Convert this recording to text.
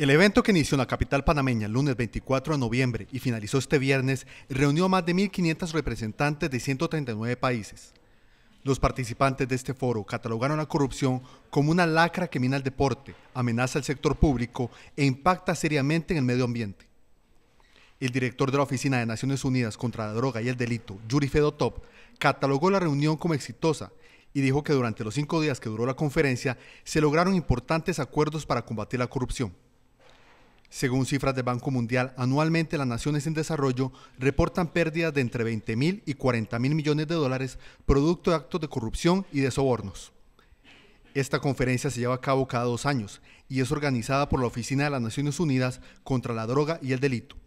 El evento que inició en la capital panameña el lunes 24 de noviembre y finalizó este viernes reunió a más de 1.500 representantes de 139 países. Los participantes de este foro catalogaron la corrupción como una lacra que mina el deporte, amenaza el sector público e impacta seriamente en el medio ambiente. El director de la Oficina de Naciones Unidas contra la Droga y el Delito, Yuri Fedotop, catalogó la reunión como exitosa y dijo que durante los cinco días que duró la conferencia se lograron importantes acuerdos para combatir la corrupción. Según cifras del Banco Mundial, anualmente las naciones en desarrollo reportan pérdidas de entre 20.000 mil y 40 mil millones de dólares producto de actos de corrupción y de sobornos. Esta conferencia se lleva a cabo cada dos años y es organizada por la Oficina de las Naciones Unidas contra la Droga y el Delito.